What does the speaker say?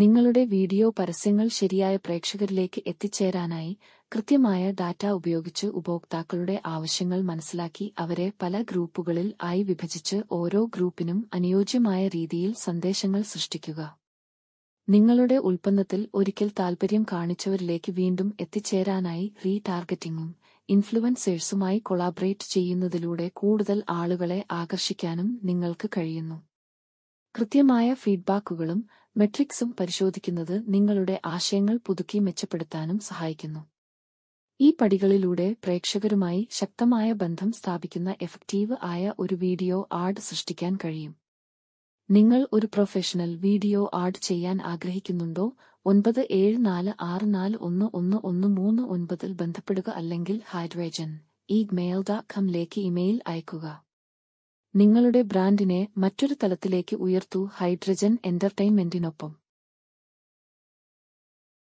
നിങ്ങളുടെ വീഡിയോ പരസ്യങ്ങൾ ശരിയായ പ്രേക്ഷകരിലേക്ക് എത്തിച്ചേരാനായി കൃത്യമായ ഡാറ്റ ഉപയോഗിച്ച് ഉപഭോക്താക്കളുടെ ആവശ്യങ്ങൾ മനസ്സിലാക്കി അവരെ പല ഗ്രൂപ്പുകളിൽ ആയി വിഭജിച്ച് ഓരോ ഗ്രൂപ്പിനും അനുയോജ്യമായ രീതിയിൽ സന്ദേശങ്ങൾ സൃഷ്ടിക്കുക നിങ്ങളുടെ ഉൽപ്പന്നത്തിൽ ഒരിക്കൽ താൽപര്യം കാണിച്ചവരിലേക്ക് വീണ്ടും എത്തിച്ചേരാനായി റീടാർഗറ്റിംഗും ഇൻഫ്ലുവൻസേഴ്സുമായി കൊളാബറേറ്റ് ചെയ്യുന്നതിലൂടെ കൂടുതൽ ആളുകളെ ആകർഷിക്കാനും നിങ്ങൾക്ക് കഴിയുന്നു കൃത്യമായ ഫീഡ്ബാക്കുകളും മെട്രിക്സും പരിശോധിക്കുന്നത് നിങ്ങളുടെ ആശയങ്ങൾ പുതുക്കി മെച്ചപ്പെടുത്താനും സഹായിക്കുന്നു ഈ പടികളിലൂടെ പ്രേക്ഷകരുമായി ശക്തമായ ബന്ധം സ്ഥാപിക്കുന്ന എഫക്റ്റീവ് ആയ ഒരു വീഡിയോ ആഡ് സൃഷ്ടിക്കാൻ കഴിയും നിങ്ങൾ ഒരു പ്രൊഫഷണൽ വീഡിയോ ആഡ് ചെയ്യാൻ ആഗ്രഹിക്കുന്നുണ്ടോ ഒൻപത് ഏഴ് നാല് ആറ് നാല് ഒന്ന് ഒന്ന് ഒന്ന് മൂന്ന് ഒൻപതിൽ ബന്ധപ്പെടുക അല്ലെങ്കിൽ ഹൈഡ്രേജൻ ഇമെയിൽ ഡാറ്റ് ലേക്ക് ഇമെയിൽ അയക്കുക നിങ്ങളുടെ ബ്രാൻഡിനെ മറ്റൊരു തലത്തിലേക്ക് ഉയർത്തൂ ഹൈഡ്രജൻ എന്റർടൈൻമെന്റിനൊപ്പം